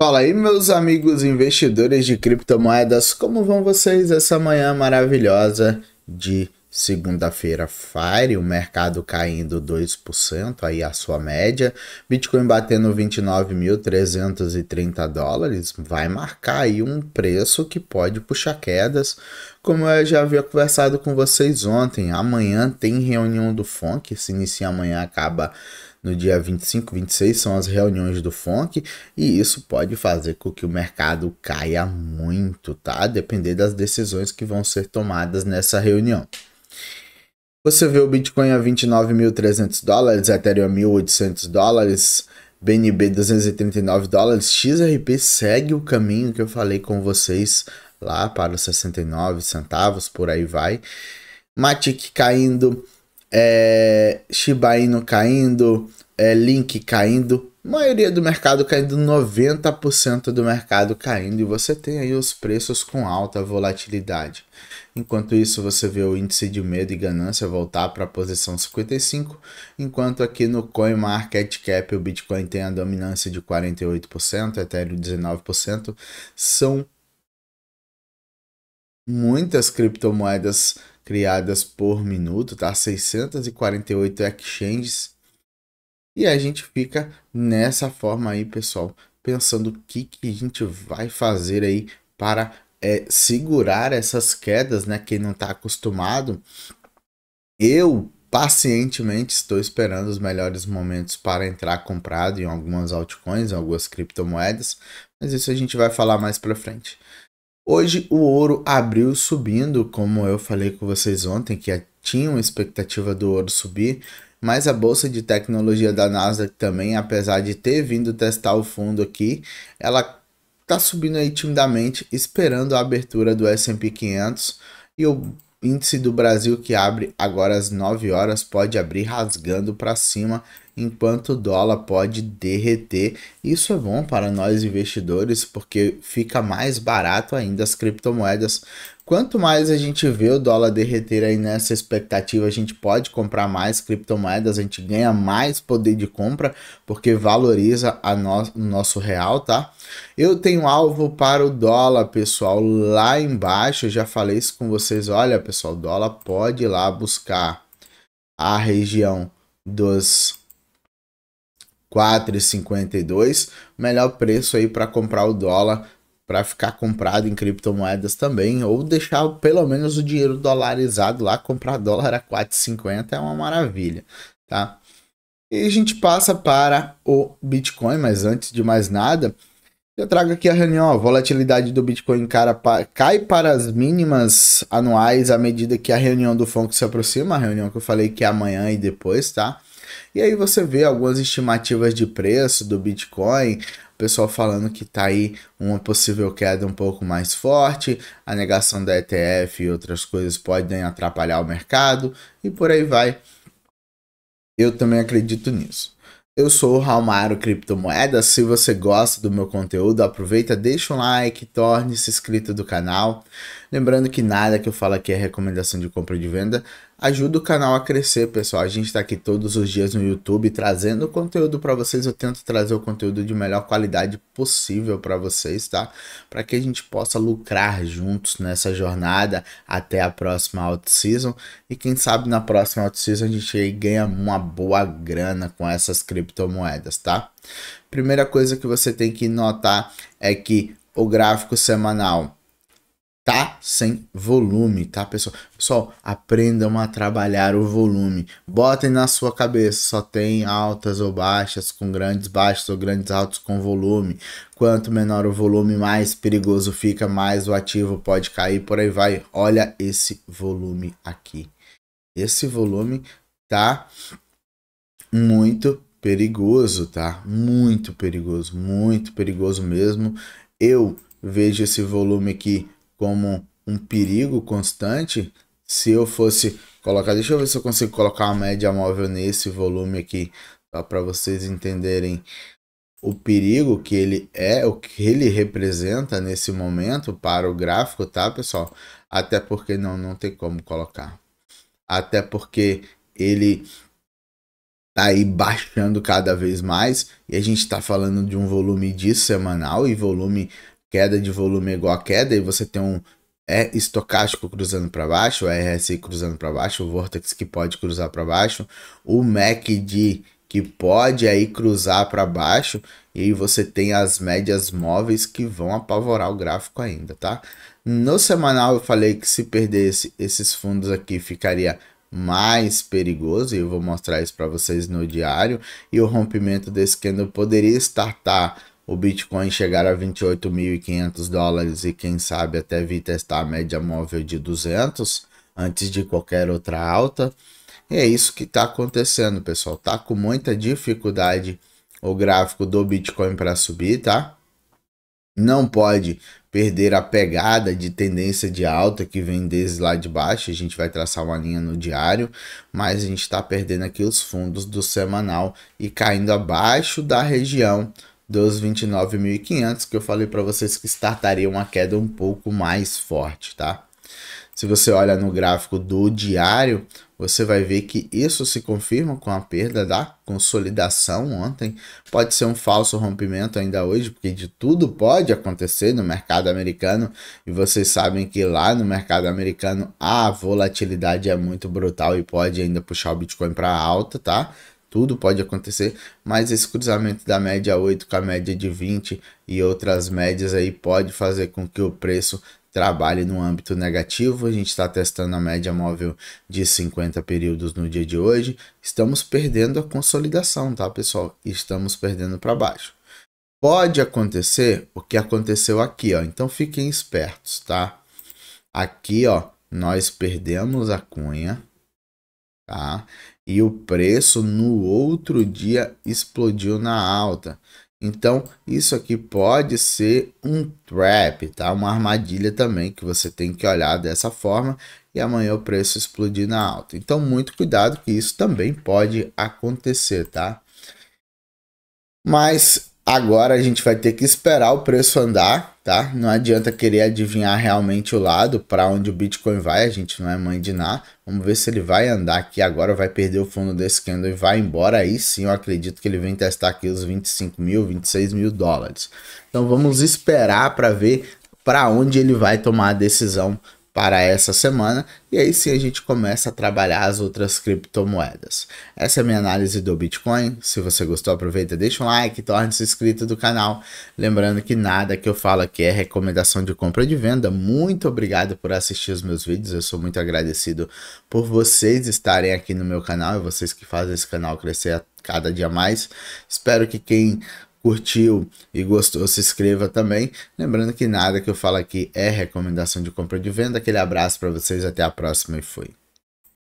Fala aí, meus amigos investidores de criptomoedas, como vão vocês essa manhã maravilhosa de segunda-feira? Fire, o mercado caindo 2%, aí a sua média, Bitcoin batendo 29.330 dólares, vai marcar aí um preço que pode puxar quedas, como eu já havia conversado com vocês ontem. Amanhã tem reunião do FONC, se inicia amanhã, acaba no dia 25, 26 são as reuniões do FONC e isso pode fazer com que o mercado caia muito, tá? Depender das decisões que vão ser tomadas nessa reunião. Você vê o Bitcoin a 29.300 dólares, Ethereum a 1.800 dólares, BNB 239 dólares, XRP segue o caminho que eu falei com vocês lá para os 69 centavos, por aí vai. Matic caindo é, Shiba Inu caindo, é, Link caindo, maioria do mercado caindo, 90% do mercado caindo, e você tem aí os preços com alta volatilidade. Enquanto isso, você vê o índice de medo e ganância voltar para a posição 55, enquanto aqui no CoinMarketCap o Bitcoin tem a dominância de 48%, Ethereum 19%, são muitas criptomoedas criadas por minuto, tá? 648 exchanges. E a gente fica nessa forma aí, pessoal, pensando o que, que a gente vai fazer aí para é, segurar essas quedas, né? Quem não está acostumado. Eu pacientemente estou esperando os melhores momentos para entrar comprado em algumas altcoins, algumas criptomoedas, mas isso a gente vai falar mais para frente. Hoje o ouro abriu subindo, como eu falei com vocês ontem, que tinha uma expectativa do ouro subir, mas a bolsa de tecnologia da Nasdaq também, apesar de ter vindo testar o fundo aqui, ela está subindo aí timidamente, esperando a abertura do S&P 500 e o índice do Brasil que abre agora às 9 horas pode abrir rasgando para cima enquanto o dólar pode derreter. Isso é bom para nós investidores porque fica mais barato ainda as criptomoedas. Quanto mais a gente vê o dólar derreter aí nessa expectativa, a gente pode comprar mais criptomoedas, a gente ganha mais poder de compra, porque valoriza a no o nosso real, tá? Eu tenho alvo para o dólar, pessoal, lá embaixo, eu já falei isso com vocês, olha, pessoal, o dólar pode ir lá buscar a região dos 4,52, melhor preço aí para comprar o dólar para ficar comprado em criptomoedas também, ou deixar pelo menos o dinheiro dolarizado lá, comprar dólar a 4,50 é uma maravilha, tá? E a gente passa para o Bitcoin, mas antes de mais nada, eu trago aqui a reunião, a volatilidade do Bitcoin cara, cai para as mínimas anuais à medida que a reunião do FONC se aproxima, a reunião que eu falei que é amanhã e depois, tá? E aí você vê algumas estimativas de preço do Bitcoin, o pessoal falando que está aí uma possível queda um pouco mais forte, a negação da ETF e outras coisas podem atrapalhar o mercado e por aí vai. Eu também acredito nisso. Eu sou o Raumaro Criptomoedas. Se você gosta do meu conteúdo, aproveita, deixa um like, torne-se inscrito do canal. Lembrando que nada que eu falo aqui é recomendação de compra e de venda. Ajuda o canal a crescer, pessoal. A gente está aqui todos os dias no YouTube trazendo conteúdo para vocês. Eu tento trazer o conteúdo de melhor qualidade possível para vocês, tá? Para que a gente possa lucrar juntos nessa jornada até a próxima out-season. E quem sabe na próxima out-season a gente ganha uma boa grana com essas criptomoedas, tá? Primeira coisa que você tem que notar é que o gráfico semanal tá sem volume, tá, pessoal? Pessoal, aprendam a trabalhar o volume. Botem na sua cabeça, só tem altas ou baixas, com grandes baixos ou grandes altos com volume. Quanto menor o volume, mais perigoso fica, mais o ativo pode cair, por aí vai. Olha esse volume aqui. Esse volume tá muito perigoso, tá? Muito perigoso, muito perigoso mesmo. Eu vejo esse volume aqui como um perigo constante, se eu fosse colocar, deixa eu ver se eu consigo colocar uma média móvel nesse volume aqui, só tá? para vocês entenderem o perigo que ele é, o que ele representa nesse momento para o gráfico, tá, pessoal? Até porque não, não tem como colocar. Até porque ele tá aí baixando cada vez mais e a gente está falando de um volume de semanal e volume queda de volume é igual a queda e você tem um é estocástico cruzando para baixo, o é RSI cruzando para baixo, o Vortex que pode cruzar para baixo, o MACD que pode aí cruzar para baixo e você tem as médias móveis que vão apavorar o gráfico ainda, tá? No semanal eu falei que se perdesse esses fundos aqui ficaria mais perigoso e eu vou mostrar isso para vocês no diário e o rompimento desse candle poderia estar o Bitcoin chegar a 28.500 dólares e quem sabe até vir testar a média móvel de 200 antes de qualquer outra alta. E é isso que está acontecendo, pessoal. Tá com muita dificuldade o gráfico do Bitcoin para subir, tá? Não pode perder a pegada de tendência de alta que vem desde lá de baixo. A gente vai traçar uma linha no diário, mas a gente está perdendo aqui os fundos do semanal e caindo abaixo da região dos 29.500 que eu falei para vocês que startaria uma queda um pouco mais forte, tá? Se você olha no gráfico do diário, você vai ver que isso se confirma com a perda da consolidação ontem. Pode ser um falso rompimento ainda hoje, porque de tudo pode acontecer no mercado americano. E vocês sabem que lá no mercado americano a volatilidade é muito brutal e pode ainda puxar o Bitcoin para alta, tá? tudo pode acontecer, mas esse cruzamento da média 8 com a média de 20 e outras médias aí pode fazer com que o preço trabalhe no âmbito negativo. A gente está testando a média móvel de 50 períodos no dia de hoje. Estamos perdendo a consolidação, tá, pessoal? Estamos perdendo para baixo. Pode acontecer o que aconteceu aqui, ó. Então fiquem espertos, tá? Aqui, ó, nós perdemos a cunha, tá? E o preço no outro dia explodiu na alta. Então, isso aqui pode ser um trap, tá? Uma armadilha também que você tem que olhar dessa forma e amanhã o preço explodir na alta. Então, muito cuidado que isso também pode acontecer, tá? Mas Agora a gente vai ter que esperar o preço andar, tá? Não adianta querer adivinhar realmente o lado para onde o Bitcoin vai, a gente não é mãe de nada. Vamos ver se ele vai andar aqui agora, vai perder o fundo desse candle e vai embora. Aí sim, eu acredito que ele vem testar aqui os 25 mil, 26 mil dólares. Então vamos esperar para ver para onde ele vai tomar a decisão para essa semana e aí sim a gente começa a trabalhar as outras criptomoedas. Essa é a minha análise do Bitcoin. Se você gostou, aproveita, deixa um like, torne-se inscrito do canal. Lembrando que nada que eu falo aqui é recomendação de compra ou de venda. Muito obrigado por assistir os meus vídeos. Eu sou muito agradecido por vocês estarem aqui no meu canal e vocês que fazem esse canal crescer cada dia mais. Espero que quem curtiu e gostou, se inscreva também. Lembrando que nada que eu falo aqui é recomendação de compra ou de venda. Aquele abraço para vocês, até a próxima e fui.